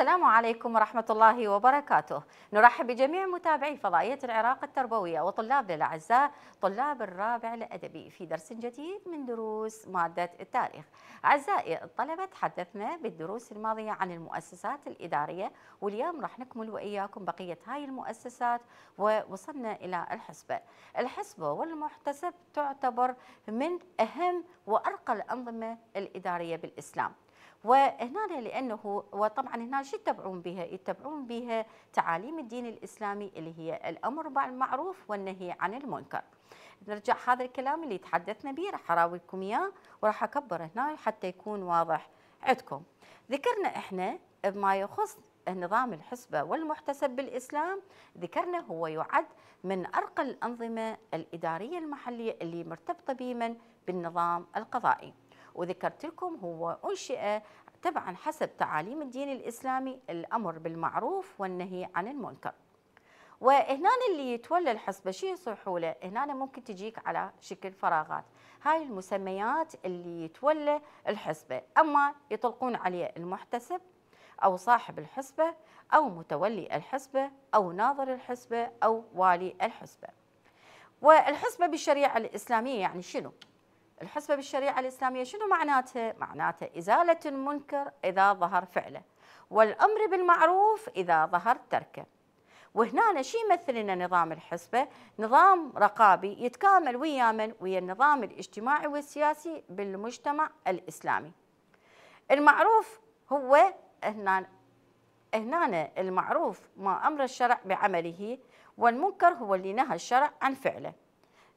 السلام عليكم ورحمة الله وبركاته نرحب بجميع متابعي فضائية العراق التربوية وطلاب الأعزاء طلاب الرابع الأدبي في درس جديد من دروس مادة التاريخ أعزائي الطلبة تحدثنا بالدروس الماضية عن المؤسسات الإدارية واليوم راح نكمل وإياكم بقية هاي المؤسسات ووصلنا إلى الحسبة الحسبة والمحتسب تعتبر من أهم وأرقى الأنظمة الإدارية بالإسلام وهنا لانه وطبعا هنا شو يتبعون بها؟ يتبعون بها تعاليم الدين الاسلامي اللي هي الامر بالمعروف والنهي عن المنكر. نرجع هذا الكلام اللي تحدثنا به راح اراوي لكم اياه وراح اكبر هنا حتى يكون واضح عندكم. ذكرنا احنا بما يخص نظام الحسبة والمحتسب بالإسلام ذكرنا هو يعد من أرقى الأنظمة الإدارية المحلية اللي مرتبطة بمن بالنظام القضائي وذكرت لكم هو أنشئ تبعا حسب تعاليم الدين الإسلامي الأمر بالمعروف والنهي عن المنكر وهنا اللي يتولى الحسبة يصلحوا له؟ هنا ممكن تجيك على شكل فراغات هاي المسميات اللي يتولى الحسبة أما يطلقون عليه المحتسب أو صاحب الحسبة أو متولي الحسبة أو ناظر الحسبة أو والي الحسبة والحسبة بالشريعة الإسلامية يعني شنو؟ الحسبة بالشريعة الإسلامية شنو معناتها؟ معناتها إزالة المنكر إذا ظهر فعله والأمر بالمعروف إذا ظهر تركه وهنا شي يمثل لنا نظام الحسبة نظام رقابي يتكامل ويا من ويا النظام الاجتماعي والسياسي بالمجتمع الإسلامي المعروف هو هنا هنا المعروف ما أمر الشرع بعمله والمنكر هو اللي نهى الشرع عن فعله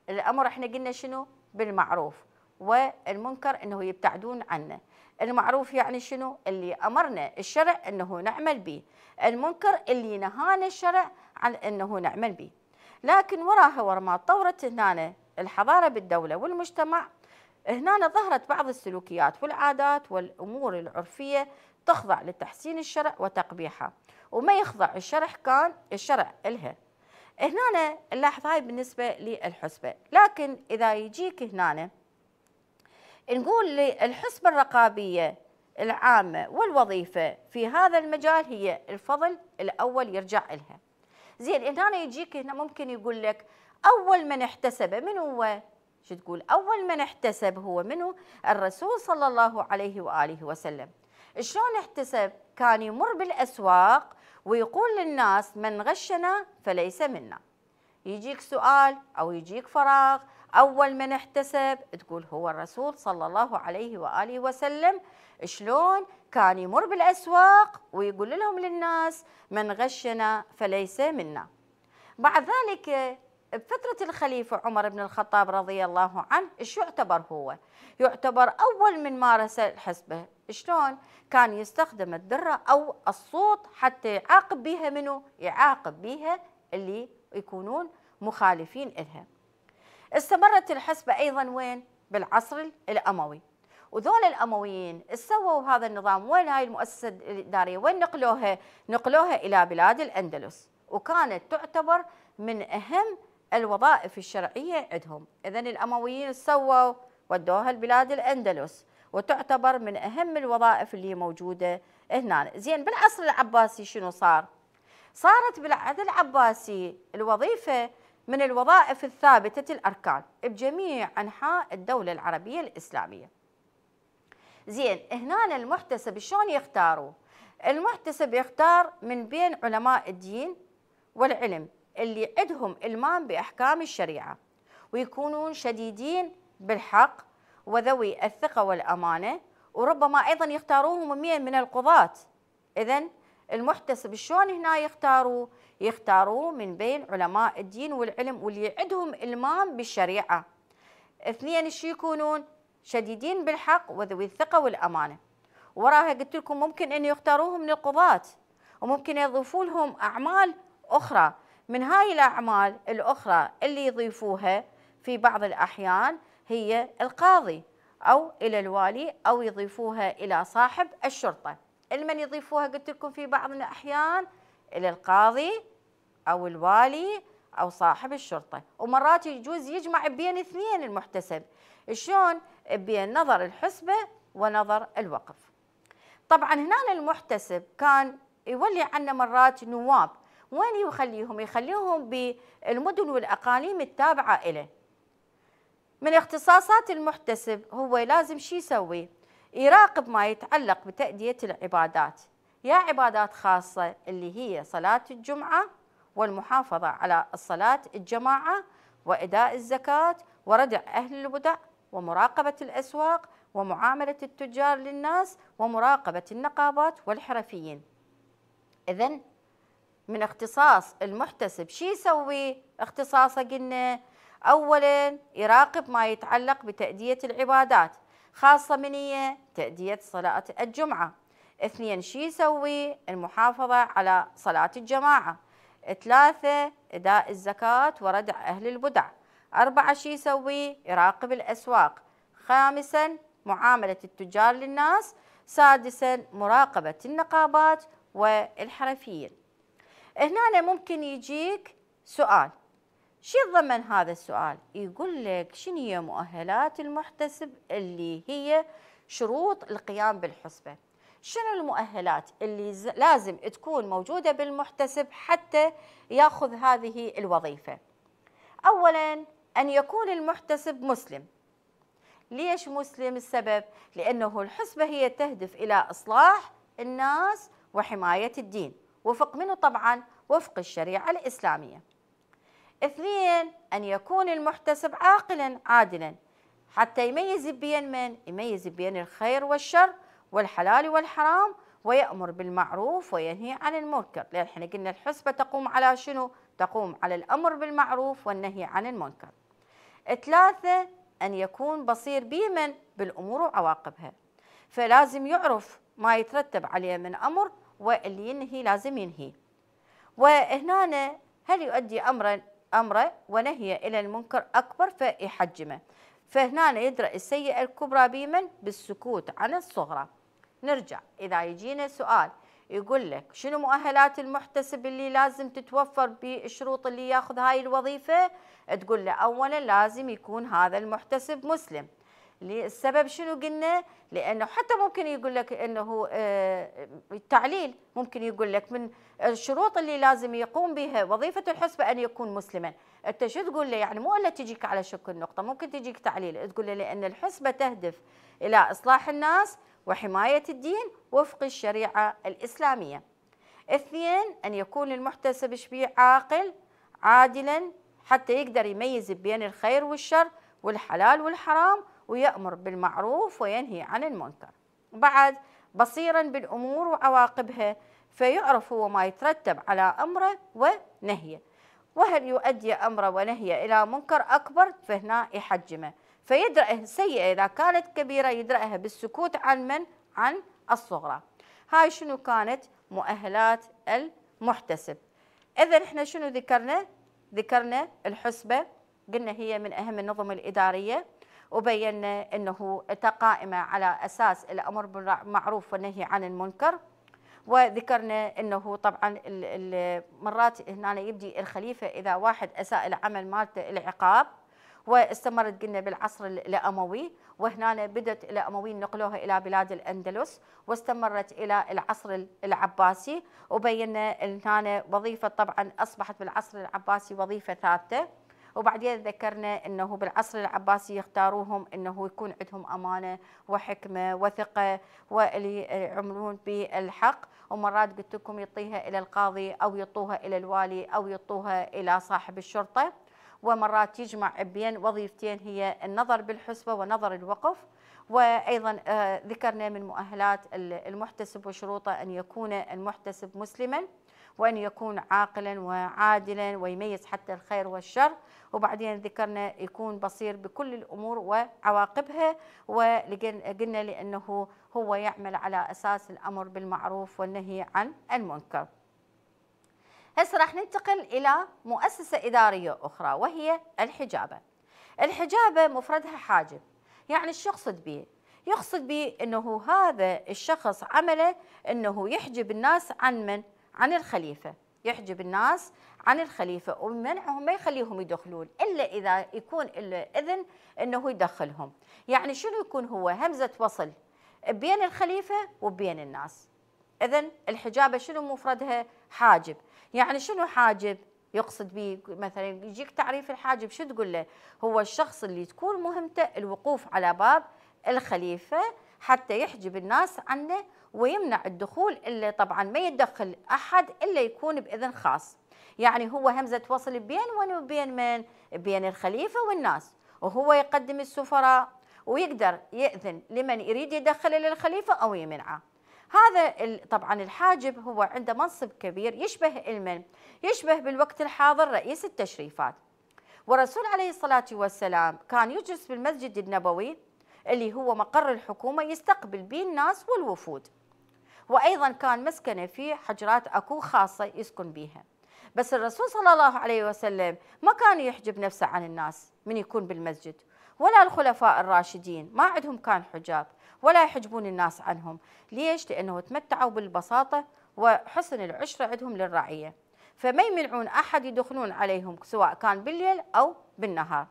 الأمر احنا قلنا شنو بالمعروف والمنكر انه يبتعدون عنه المعروف يعني شنو اللي امرنا الشرع انه نعمل به المنكر اللي نهانا الشرع عن انه نعمل به لكن وراها ورا ما تطورت هنا الحضاره بالدوله والمجتمع هنا ظهرت بعض السلوكيات والعادات والامور العرفيه تخضع لتحسين الشرع وتقبيحها وما يخضع الشرع كان الشرع الها هنا نلاحظ هاي بالنسبه للحسبه لكن اذا يجيك هنا نقول الحسبة الرقابية العامة والوظيفة في هذا المجال هي الفضل الأول يرجع لها زين هنا يجيك هنا ممكن يقول لك أول من احتسب من هو شو تقول أول من احتسب هو منه الرسول صلى الله عليه وآله وسلم شلون احتسب كان يمر بالأسواق ويقول للناس من غشنا فليس منا يجيك سؤال أو يجيك فراغ أول من احتسب تقول هو الرسول صلى الله عليه وآله وسلم شلون كان يمر بالأسواق ويقول لهم للناس من غشنا فليس منا بعد ذلك بفترة الخليفة عمر بن الخطاب رضي الله عنه ايش يعتبر هو؟ يعتبر أول من مارس الحسبة شلون؟ كان يستخدم الدرة أو الصوت حتى يعاقب بها منه؟ يعاقب بها اللي يكونون مخالفين إلها استمرت الحسبة أيضا وين؟ بالعصر الأموي وذول الامويين سووا هذا النظام وين هاي المؤسسه الاداريه وين نقلوها؟ نقلوها الى بلاد الاندلس وكانت تعتبر من اهم الوظائف الشرعيه عندهم، اذا الامويين سووا ودوها لبلاد الاندلس وتعتبر من اهم الوظائف اللي موجوده هنا، زين بالعصر العباسي شنو صار؟ صارت بالعهد العباسي الوظيفه من الوظائف الثابتة الأركان بجميع أنحاء الدولة العربية الإسلامية زين هنا المحتسب شلون يختاروا؟ المحتسب يختار من بين علماء الدين والعلم اللي عندهم إلمام بأحكام الشريعة ويكونون شديدين بالحق وذوي الثقة والأمانة وربما أيضا يختاروهم من من القضاة إذا المحتسب شلون هنا يختاروه يختاروه من بين علماء الدين والعلم واللي عندهم المام بالشريعه اثنين شو يكونون شديدين بالحق وذوي الثقه والامانه وراها قلت لكم ممكن ان يختاروهم من القضاة وممكن يضيفوا لهم اعمال اخرى من هاي الاعمال الاخرى اللي يضيفوها في بعض الاحيان هي القاضي او الى الوالي او يضيفوها الى صاحب الشرطه لمن يضيفوها قلت لكم في بعض الأحيان إلى القاضي أو الوالي أو صاحب الشرطة ومرات يجوز يجمع بين اثنين المحتسب شلون بين نظر الحسبة ونظر الوقف طبعا هنا المحتسب كان يولي عنا مرات نواب وين يخليهم يخليهم بالمدن والأقاليم التابعة له من اختصاصات المحتسب هو لازم شي يسوي يراقب ما يتعلق بتأدية العبادات يا عبادات خاصة اللي هي صلاة الجمعة والمحافظة على الصلاة الجماعة وإداء الزكاة وردع أهل البدع ومراقبة الأسواق ومعاملة التجار للناس ومراقبة النقابات والحرفيين إذا من اختصاص المحتسب شي يسوي اختصاصه قلنا أولا يراقب ما يتعلق بتأدية العبادات خاصة من هي تأدية صلاة الجمعة اثنين شي يسوي المحافظة على صلاة الجماعة ثلاثة أداء الزكاة وردع أهل البدع أربعة شي يسوي يراقب الأسواق خامسا معاملة التجار للناس سادسا مراقبة النقابات والحرفيين هنا ممكن يجيك سؤال شو يتضمن هذا السؤال يقول لك شنو هي مؤهلات المحتسب اللي هي شروط القيام بالحسبة شنو المؤهلات اللي لازم تكون موجودة بالمحتسب حتى ياخذ هذه الوظيفة أولا أن يكون المحتسب مسلم ليش مسلم السبب؟ لأنه الحسبة هي تهدف إلى إصلاح الناس وحماية الدين وفق منه طبعا وفق الشريعة الإسلامية اثنين أن يكون المحتسب عاقلا عادلا حتى يميز بين من؟ يميز بين الخير والشر والحلال والحرام ويأمر بالمعروف وينهي عن المنكر لأن احنا قلنا الحسبة تقوم على شنو؟ تقوم على الأمر بالمعروف والنهي عن المنكر ثلاثة أن يكون بصير بمن بالأمور وعواقبها فلازم يعرف ما يترتب عليه من أمر واللي ينهي لازم ينهي وهنا هل يؤدي أمرا أمره ونهي إلى المنكر أكبر فيحجمه فهنا يدرأ السيئة الكبرى بمن بالسكوت عن الصغرى نرجع إذا يجينا سؤال يقول لك شنو مؤهلات المحتسب اللي لازم تتوفر بالشروط اللي ياخذ هاي الوظيفة تقول له أولا لازم يكون هذا المحتسب مسلم السبب شنو قلنا لأنه حتى ممكن يقول لك أنه التعليل آه، ممكن يقول لك من الشروط اللي لازم يقوم بها وظيفه الحسبه ان يكون مسلما انت شو تقول له يعني مو الا تجيك على شك النقطه ممكن تجيك تعليل تقول له لان الحسبه تهدف الى اصلاح الناس وحمايه الدين وفق الشريعه الاسلاميه اثنين ان يكون المحتسب شبيع عاقل عادلا حتى يقدر يميز بين الخير والشر والحلال والحرام ويأمر بالمعروف وينهي عن المنكر بعد بصيرا بالأمور وعواقبها فيعرف هو ما يترتب على أمره ونهيه وهل يؤدي أمره ونهيه إلى منكر أكبر فهنا يحجمه فيدرأه سيئة إذا كانت كبيرة يدرأها بالسكوت عن من؟ عن الصغرى هاي شنو كانت مؤهلات المحتسب إذا إحنا شنو ذكرنا؟ ذكرنا الحسبة قلنا هي من أهم النظم الإدارية وبينا أنه تقائمة على أساس الأمر بالمعروف والنهي عن المنكر وذكرنا انه طبعا مرات هنا يبدي الخليفه اذا واحد اساء العمل مالته العقاب واستمرت قلنا بالعصر الاموي وهنا بدت الامويين نقلوها الى بلاد الاندلس واستمرت الى العصر العباسي وبينا هنا وظيفه طبعا اصبحت بالعصر العباسي وظيفه ثابته وبعدين ذكرنا انه بالعصر العباسي يختاروهم انه يكون عندهم امانه وحكمه وثقه واللي يعملون بالحق ومرات قلت لكم يعطيها الى القاضي او يعطوها الى الوالي او يعطوها الى صاحب الشرطه ومرات يجمع بين وظيفتين هي النظر بالحسبه ونظر الوقف وايضا آه، ذكرنا من مؤهلات المحتسب وشروطه ان يكون المحتسب مسلما وأن يكون عاقلا وعادلا ويميز حتى الخير والشر وبعدين ذكرنا يكون بصير بكل الأمور وعواقبها وقلنا لأنه هو يعمل على أساس الأمر بالمعروف والنهي عن المنكر هسه راح ننتقل إلى مؤسسة إدارية أخرى وهي الحجابة الحجابة مفردها حاجب يعني الشخص يقصد به يقصد به أنه هذا الشخص عمله أنه يحجب الناس عن من عن الخليفة يحجب الناس عن الخليفة ومنعهم ما يخليهم يدخلون إلا إذا يكون الإذن أنه يدخلهم يعني شنو يكون هو همزة وصل بين الخليفة وبين الناس إذن الحجابة شنو مفردها حاجب يعني شنو حاجب يقصد به مثلا يجيك تعريف الحاجب شو تقول له هو الشخص اللي تكون مهمته الوقوف على باب الخليفة حتى يحجب الناس عنه ويمنع الدخول اللي طبعا ما يدخل أحد إلا يكون بإذن خاص يعني هو همزة وصل بين وبين من؟ بين الخليفة والناس وهو يقدم السفراء ويقدر يأذن لمن يريد يدخله للخليفة أو يمنعه هذا طبعا الحاجب هو عنده منصب كبير يشبه المن يشبه بالوقت الحاضر رئيس التشريفات والرسول عليه الصلاة والسلام كان يجلس بالمسجد النبوي اللي هو مقر الحكومة يستقبل به الناس والوفود وأيضا كان مسكنه في حجرات أكو خاصة يسكن بيها بس الرسول صلى الله عليه وسلم ما كان يحجب نفسه عن الناس من يكون بالمسجد ولا الخلفاء الراشدين ما عندهم كان حجاب ولا يحجبون الناس عنهم ليش؟ لأنه تمتعوا بالبساطة وحسن العشرة عندهم للرعية فما يمنعون أحد يدخلون عليهم سواء كان بالليل أو بالنهار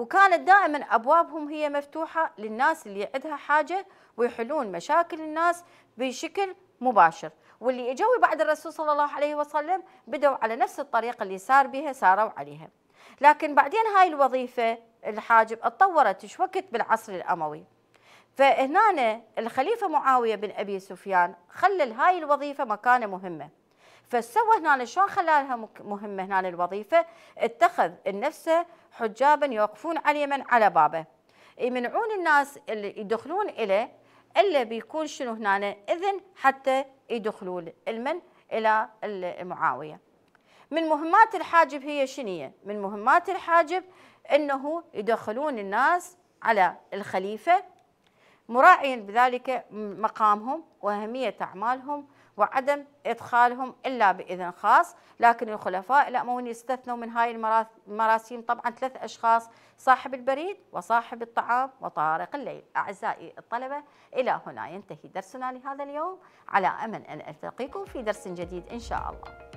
وكانت دائما أبوابهم هي مفتوحة للناس اللي عندها حاجة ويحلون مشاكل الناس بشكل مباشر واللي اجوا بعد الرسول صلى الله عليه وسلم بدوا على نفس الطريقة اللي سار بها ساروا عليها لكن بعدين هاي الوظيفة الحاجب اتطورت شو وقت بالعصر الأموي فهنا الخليفة معاوية بن أبي سفيان خلل هاي الوظيفة مكانة مهمة فسوى هنا شلون خلى لها مهمه هنا الوظيفه اتخذ لنفسه حجابا يوقفون على من على بابه يمنعون الناس اللي يدخلون اليه الا بيكون شنو هنا اذن حتى يدخلوا المن الى معاويه من مهمات الحاجب هي شنية من مهمات الحاجب انه يدخلون الناس على الخليفه مراعيا بذلك مقامهم واهميه اعمالهم وعدم إدخالهم إلا بإذن خاص لكن الخلفاء الأمويين يستثنوا من هاي المراسيم طبعا ثلاث أشخاص صاحب البريد وصاحب الطعام وطارق الليل أعزائي الطلبة إلى هنا ينتهي درسنا لهذا اليوم على أمل أن ألتقيكم في درس جديد إن شاء الله